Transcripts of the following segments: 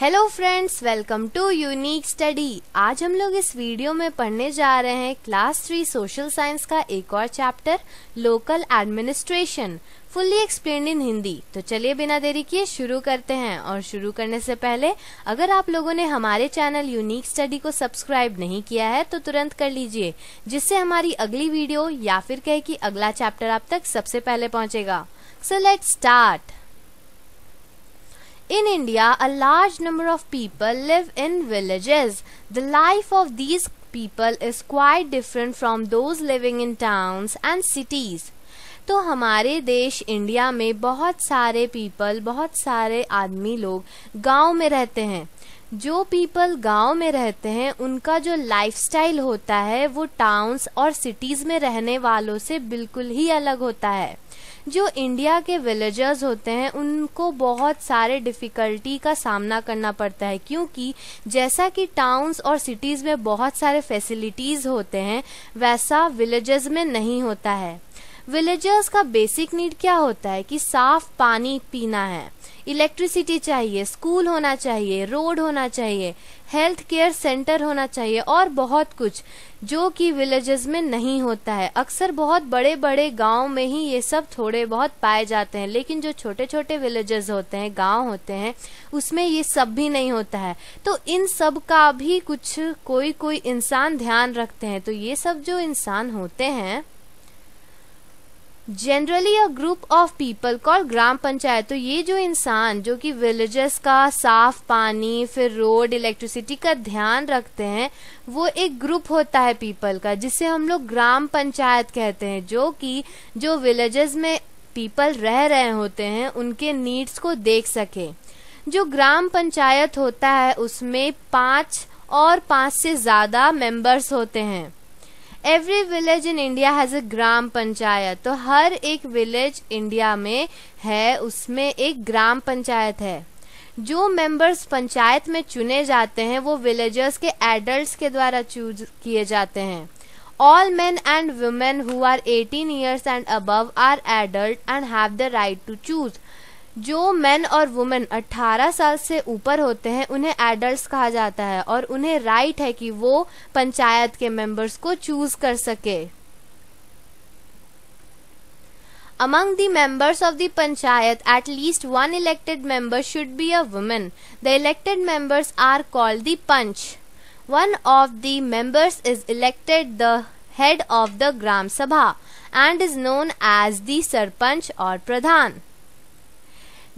Hello friends welcome to unique study आज हम लोग इस वीडियो में पढ़ने जा रहे हैं क्लास थ्री सोशल साइंस का एक और chapter local administration fully explain in Hindi तो चलिए बिना देरी किए शुरू करते हैं और शुरू करने से पहले अगर आप लोगों ने हमारे चैनल यूनिक स्टडी को सब्सक्राइब नहीं किया है तो तुरंत कर लीजिए जिससे हमारी अगली वीडियो या फिर कहे की अगला चैप्टर आप तक सबसे पहले पहुँचेगा so let start In India, a large number of people live in villages. The life of these people is quite different from those living in towns and cities. तो हमारे देश इंडिया में बहुत सारे पीपल बहुत सारे आदमी लोग गांव में रहते हैं जो पीपल गांव में रहते हैं उनका जो लाइफस्टाइल होता है वो टाउन्स और सिटीज़ में रहने वालों से बिल्कुल ही अलग होता है जो इंडिया के विलेजर्स होते हैं उनको बहुत सारे डिफ़िकल्टी का सामना करना पड़ता है क्योंकि जैसा कि टाउन्स और सिटीज़ में बहुत सारे फैसिलिटीज़ होते हैं वैसा विलेजर्स में नहीं होता है विलेजर्स का बेसिक नीड क्या होता है कि साफ पानी पीना है इलेक्ट्रिसिटी चाहिए स्कूल होना चाहिए रोड होना चाहिए हेल्थ केयर सेंटर होना चाहिए और बहुत कुछ जो कि विलेजेस में नहीं होता है अक्सर बहुत बड़े बड़े गांव में ही ये सब थोड़े बहुत पाए जाते हैं लेकिन जो छोटे छोटे विलेजेस होते हैं गांव होते हैं उसमें ये सब भी नहीं होता है तो इन सब का भी कुछ कोई कोई इंसान ध्यान रखते हैं तो ये सब जो इंसान होते हैं generally a group of people call gram panchayat तो ये जो इंसान जो कि विलेजेस का साफ पानी फिर रोड इलेक्ट्रिसिटी का ध्यान रखते हैं वो एक ग्रुप होता है पीपल का जिसे हम लोग ग्राम पंचायत कहते हैं जो कि जो विलेजेस में पीपल रह रहे होते हैं उनके नीड्स को देख सके जो ग्राम पंचायत होता है उसमें पांच और पांच से ज्यादा मेंबर्स होते हैं every village in India has a gram panchayat तो हर एक विलेज इंडिया में है उसमें एक ग्राम पंचायत है जो मेंबर्स पंचायत में चुने जाते हैं वो विलेजर्स के एडल्ट के द्वारा चूज किए जाते हैं all men and women who are eighteen years and above are adult and have the right to choose जो मेन और वुमेन 18 साल से ऊपर होते हैं उन्हें एडल्ट कहा जाता है और उन्हें राइट है कि वो पंचायत के मेंबर्स को चूज कर सके Among the members of the panchayat, at least one elected member should be a woman. The elected members are called the panch. One of the members is elected the head of the Gram Sabha and is known as the sarpanch or pradhan.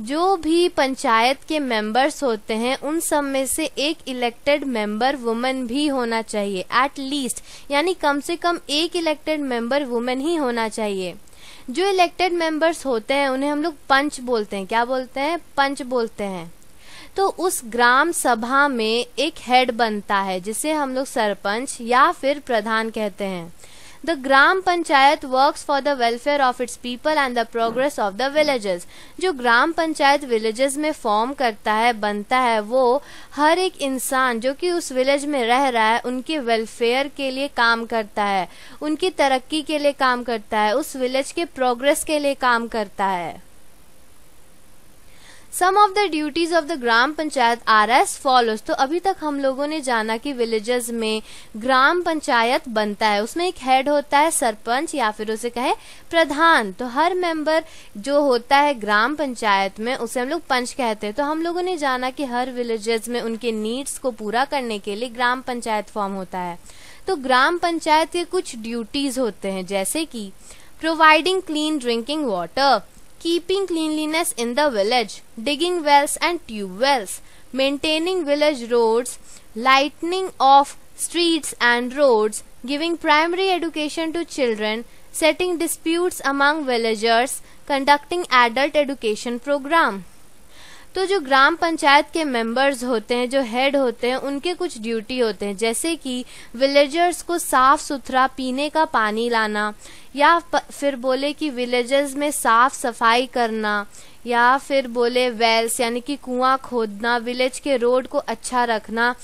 जो भी पंचायत के members होते हैं उन सब में से एक इलेक्टेड मेंबर वुमेन भी होना चाहिए एट लीस्ट यानी कम से कम एक इलेक्टेड मेंबर वुमेन ही होना चाहिए जो इलेक्टेड मेंबर्स होते हैं उन्हें हम लोग पंच बोलते हैं क्या बोलते हैं पंच बोलते हैं तो उस ग्राम सभा में एक हेड बनता है जिसे हम लोग सरपंच या फिर प्रधान कहते हैं the gram panchayat work for the welfare of its people and the progress of the villages. जो ग्राम पंचायत विलेजेस में फॉर्म करता है बनता है वो हर एक इंसान जो कि उस विलेज में रह रहा है उनके वेलफेयर के लिए काम करता है उनकी तरक्की के लिए काम करता है उस विलेज के प्रोग्रेस के लिए काम करता है some of the duties of the gram panchayat are as follows तो अभी तक हम लोगों ने जाना कि विलेजेस में ग्राम पंचायत बनता है उसमें एक हेड होता है सरपंच या फिर उसे कहे प्रधान तो हर मेंबर जो होता है ग्राम पंचायत में उसे हम लोग पंच कहते हैं तो हम लोगों ने जाना कि हर विलेजेस में उनके नीड्स को पूरा करने के लिए ग्राम पंचायत फॉर्म होता है तो ग्राम पंचायत के कुछ ड्यूटीज होते हैं जैसे कि providing clean drinking water keeping cleanliness in the village, digging wells and tube wells, maintaining village roads, lightening of streets and roads, giving primary education to children, setting disputes among villagers, conducting adult education program. तो जो ग्राम पंचायत के members होते हैं जो head होते हैं उनके कुछ ड्यूटी होते हैं जैसे कि विलेजर्स को साफ सुथरा पीने का पानी लाना या फिर बोले कि विलेजर्स में साफ सफाई करना या फिर बोले वेल्स यानी कि कुआं खोदना विलेज के रोड को अच्छा रखना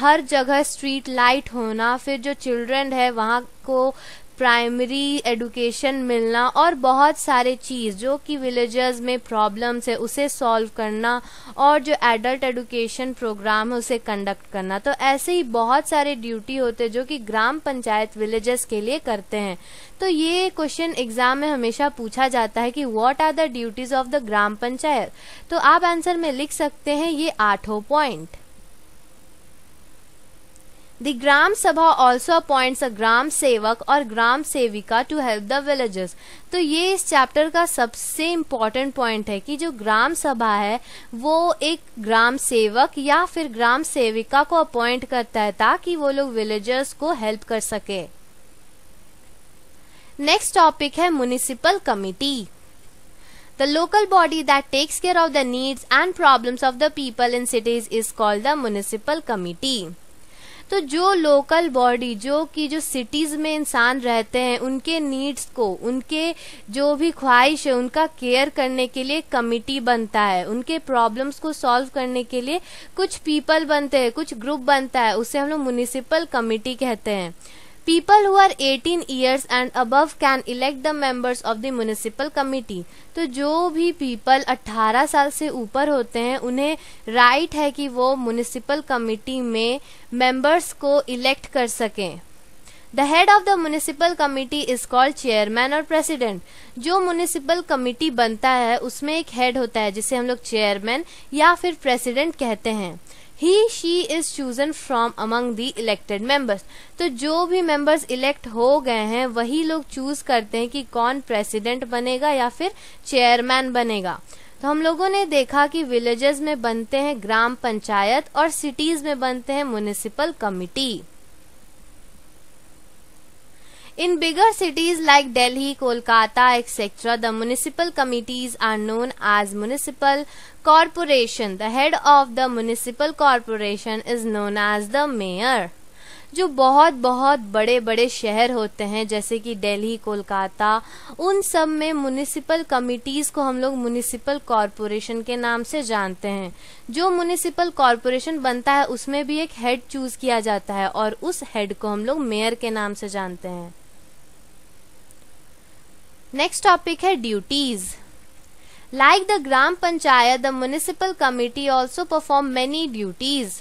हर जगह स्ट्रीट लाइट होना फिर जो चिल्ड्रन है वहाँ को प्राइमरी एडुकेशन मिलना और बहुत सारे चीज़ जो कि विलेजर्स में प्रॉब्लम्स है उसे सॉल्व करना और जो एडल्ट एडुकेशन प्रोग्राम है उसे कंडक्ट करना तो ऐसे ही बहुत सारे ड्यूटी होते हैं जो कि ग्राम पंचायत विलेजेस के लिए करते हैं तो ये क्वेश्चन एग्जाम में हमेशा पूछा जाता है कि what are the duties of the gram panchayat तो आप आंसर में लिख सकते हैं ये आठों पॉइंट द ग्राम सभा ऑल्सो appoints अ ग्राम सेवक और ग्राम सेविका टू हेल्प द villagers. तो ये इस चैप्टर का सबसे इम्पोर्टेंट पॉइंट है कि जो ग्राम सभा है वो एक ग्राम सेवक या फिर ग्राम सेविका को अपॉइंट करता है ताकि वो लोग विलेजर्स को हेल्प कर सके नेक्स्ट टॉपिक है municipal committee the local body that takes care of the needs and problem of the people in cities is called the municipal committee तो जो लोकल बॉडी जो कि जो सिटीज़ में इंसान रहते हैं उनके नीड्स को उनके जो भी ख्वाहिश है उनका केयर करने के लिए कमिटी बनता है उनके प्रॉब्लम्स को सॉल्व करने के लिए कुछ पीपल बनते हैं कुछ ग्रुप बनता है उसे हम लोग म्यूनिसिपल कमिटी कहते हैं people who are 18 years and above can elect the members of the municipal committee तो जो भी पीपल 18 साल से ऊपर होते हैं उन्हें राइट right है कि वो म्यूनिसिपल कमिटी में मेंबर्स को इलेक्ट कर सकें the head of the municipal committee is called chairman और प्रेसिडेंट जो म्यूनिसिपल कमिटी बनता है उसमें एक हेड होता है जिसे हम लोग चेयरमैन या फिर प्रेसिडेंट कहते हैं he she is chosen from among the elected members तो जो भी मेंबर्स इलेक्ट हो गए हैं वही लोग चूज करते हैं कि कौन प्रेसिडेंट बनेगा या फिर चेयरमैन बनेगा तो हम लोगों ने देखा कि विलेजेस में बनते हैं ग्राम पंचायत और सिटीज में बनते हैं municipal committee In bigger cities like Delhi, Kolkata, etc., the municipal committees are known as municipal corporation. The head of the municipal corporation is known as the mayor. जो बहुत बहुत बड़े बड़े शहर होते हैं जैसे कि दिल्ली कोलकाता उन सब में म्यूनिसिपल कमिटीज़ को हम लोग म्यूनिसिपल कॉरपोरेशन के नाम से जानते हैं जो म्यूनिसिपल कॉरपोरेशन बनता है उसमें भी एक हेड चूज़ किया जाता है और उस हेड को हम लोग मेयर के नाम से जानते हैं नेक्स्ट टॉपिक है duties like the gram panchayat the municipal committee also perform many duties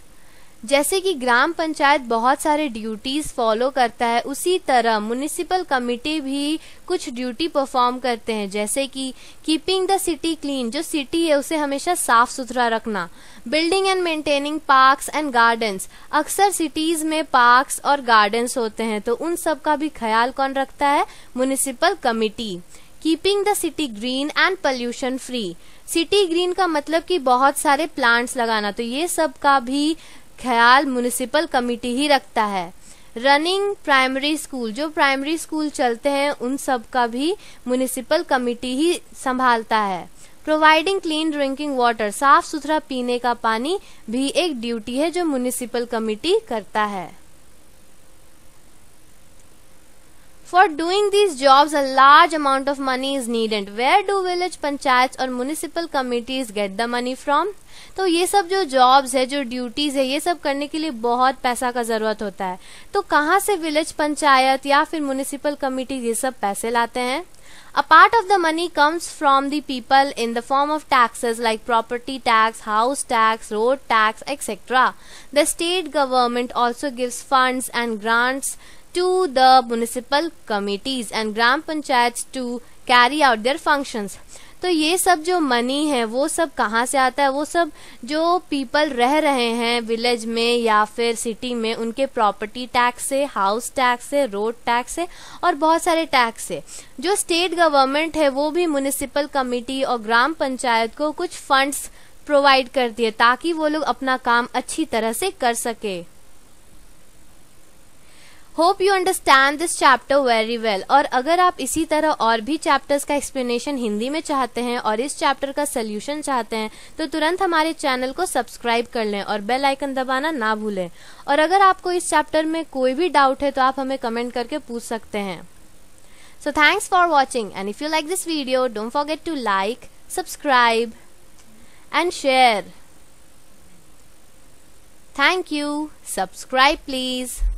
जैसे कि ग्राम पंचायत बहुत सारे ड्यूटीज फॉलो करता है उसी तरह म्यूनिसिपल कमिटी भी कुछ ड्यूटी परफॉर्म करते हैं जैसे कि कीपिंग द सिटी क्लीन जो सिटी है उसे हमेशा साफ सुथरा रखना building and maintaining parks and gardens अक्सर सिटीज में पार्क्स और गार्डन्स होते हैं तो उन सब का भी ख्याल कौन रखता है municipal committee keeping the city green and pollution free city green का मतलब कि बहुत सारे प्लांट्स लगाना तो ये सब का भी ख्याल म्यूनिसिपल कमेटी ही रखता है रनिंग प्राइमरी स्कूल जो प्राइमरी स्कूल चलते हैं उन सब का भी म्यूनिसिपल कमेटी ही संभालता है प्रोवाइडिंग क्लीन ड्रिंकिंग वाटर साफ सुथरा पीने का पानी भी एक ड्यूटी है जो म्यूनिसिपल कमेटी करता है for doing these job a large amount of money is needed where do village panchayat और municipal committees get the money from तो ये सब जो जॉब है जो ड्यूटीज है ये सब करने के लिए बहुत पैसा का जरूरत होता है तो कहाँ से विलेज पंचायत या फिर म्यूनिसिपल कमिटीज ये सब पैसे लाते हैं a part of the money comes from the people in the form of taxes like property tax house tax road tax etcetera the state government also gives fund and grants to the municipal committees and gram panchayats to carry out their functions. तो ये सब जो money है वो सब कहाँ से आता है वो सब जो पीपल रह रहे हैं विलेज में या फिर सिटी में उनके प्रॉपर्टी टैक्स से हाउस टैक्स से रोड टैक्स से और बहुत सारे टैक्स से जो स्टेट गवर्नमेंट है वो भी म्यूनिसिपल कमेटी और ग्राम पंचायत को कुछ फंड्स प्रोवाइड करती है ताकि वो लोग अपना काम अच्छी तरह से कर सके hope you understand this chapter very well और अगर आप इसी तरह और भी चैप्टर्स का एक्सप्लेनेशन हिंदी में चाहते हैं और इस चैप्टर का सोल्यूशन चाहते हैं तो तुरंत हमारे चैनल को सब्सक्राइब कर लें और बेल आइकन दबाना ना भूलें और अगर आपको इस चैप्टर में कोई भी डाउट है तो आप हमें कमेंट करके पूछ सकते हैं so thanks for watching and if you like this video don't forget to like subscribe and share thank you subscribe please